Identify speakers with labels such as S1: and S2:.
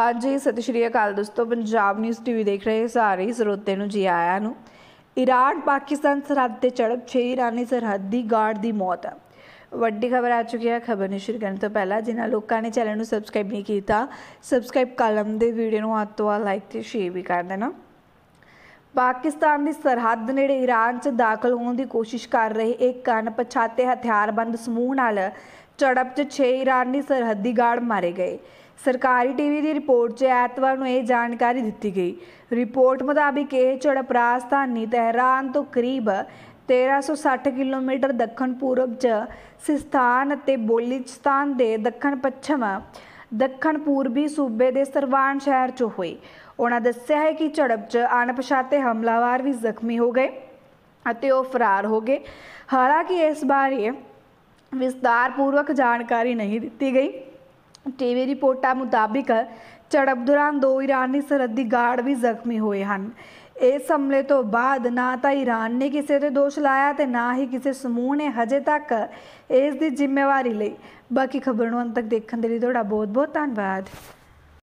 S1: ਹਾਂਜੀ ਸਤਿ ਸ਼੍ਰੀ ਅਕਾਲ ਦੋਸਤੋ ਪੰਜਾਬ ਨਿਊਜ਼ ਟੀਵੀ ਦੇਖ ਰਹੇ ਸਾਰੇ ਸਰੋਤੇ ਨੂੰ ਜੀ ਆਇਆਂ ਨੂੰ ਇਰਾਨ ਪਾਕਿਸਤਾਨ ਸਰਹੱਦ ਤੇ ਚੜਪ ਛੇ ਇਰਾਨੀ ਸਰਹੱਦੀ ਗਾਰਡ ਦੀ ਮੌਤ ਹੈ ਵੱਡੀ ਖਬਰ ਆ ਚੁੱਕੀ ਹੈ ਖਬਰ ਨਿਸ਼ਰ ਕਰਨ ਤੋਂ ਪਹਿਲਾਂ ਜਿਨ੍ਹਾਂ ਲੋਕਾਂ ਨੇ ਚੈਨਲ ਨੂੰ ਸਬਸਕ੍ਰਾਈਬ ਨਹੀਂ ਕੀਤਾ ਸਬਸਕ੍ਰਾਈਬ ਕਾਲਮ ਦੇ ਵੀਡੀਓ ਨੂੰ ਹੱਥ ਤੋਂ ਲਾਈਕ ਤੇ ਸ਼ੇਅਰ ਵੀ ਕਰ ਦੇਣਾ ਪਾਕਿਸਤਾਨ ਦੀ ਸਰਹੱਦ ਨੇੜੇ ਇਰਾਨ 'ਚ ਦਾਖਲ ਹੋਣ ਦੀ ਕੋਸ਼ਿਸ਼ ਕਰ ਰਹੇ ਇੱਕ ਕਨ ਪਛਾਤੇ ਹਥਿਆਰਬੰਦ ਸਮੂਹ ਨਾਲ ਚੜਪ 'ਚ ਛੇ ਇਰਾਨੀ ਸਰਹੱਦੀ ਗਾਰਡ ਮਾਰੇ ਗਏ ਸਰਕਾਰੀ ਟੀਵੀ ਦੀ ਰਿਪੋਰਟ 'ਚ ਐਤਵਾਰ ਨੂੰ ਇਹ ਜਾਣਕਾਰੀ ਦਿੱਤੀ ਗਈ ਰਿਪੋਰਟ ਮੁਤਾਬਿਕ ਇਹ ਝੜਪ ਪ੍ਰਾਸਤਾਨੀ ਤਹਿਰਾਨ ਤੋਂ ਕਰੀਬ 1360 ਕਿਲੋਮੀਟਰ ਦੱਖਣ ਪੂਰਬ 'ਚ ਸਿਸਤਾਨ ਅਤੇ ਬੋਲਿਚਸਤਾਨ ਦੇ ਦੱਖਣ ਪੱਛਮ ਦੱਖਣ ਪੂਰਬੀ ਸੂਬੇ ਦੇ ਸਰਵਾਨ ਸ਼ਹਿਰ 'ਚ ਹੋਈ ਉਹਨਾਂ ਦੱਸਿਆ ਹੈ ਕਿ ਝੜਪ 'ਚ ਅਣਪਛਾਤੇ ਹਮਲਾਵਰ ਵੀ ਜ਼ਖਮੀ ਹੋ ਗਏ ਅਤੇ ਉਹ ਫਰਾਰ ਹੋ ਗਏ ਹਾਲਾਂਕਿ ਇਸ ਬਾਰੇ ਵਿਸਤਾਰਪੂਰਵਕ ਜਾਣਕਾਰੀ ਨਹੀਂ ਦਿੱਤੀ ਗਈ ਟੀਵੀ ਰਿਪੋਰਟਾਂ ਮੁਤਾਬਿਕ ਝੜਪ ਦੌਰਾਨ ਦੋ ਇਰਾਨੀ ਸਰਹੱਦੀ ਗਾਰਡ ਵੀ ਜ਼ਖਮੀ ਹੋਏ ਹਨ ਇਸ ਹਮਲੇ ਤੋਂ ਬਾਅਦ ਨਾ ਤਾਂ ਇਰਾਨ ਨੇ ਕਿਸੇ ਤੇ ਦੋਸ਼ ਲਾਇਆ ਤੇ ਨਾ ਹੀ ਕਿਸੇ ਸਮੂਹ ਨੇ ਹਜੇ ਤੱਕ ਇਸ ਦੀ ਜ਼ਿੰਮੇਵਾਰੀ ਲਈ ਬਾਕੀ ਖਬਰ ਨੂੰ ਅੰਤ ਤੱਕ ਦੇਖਣ ਦੇ ਲਈ ਤੁਹਾਡਾ ਬਹੁਤ ਬਹੁਤ ਧੰਨਵਾਦ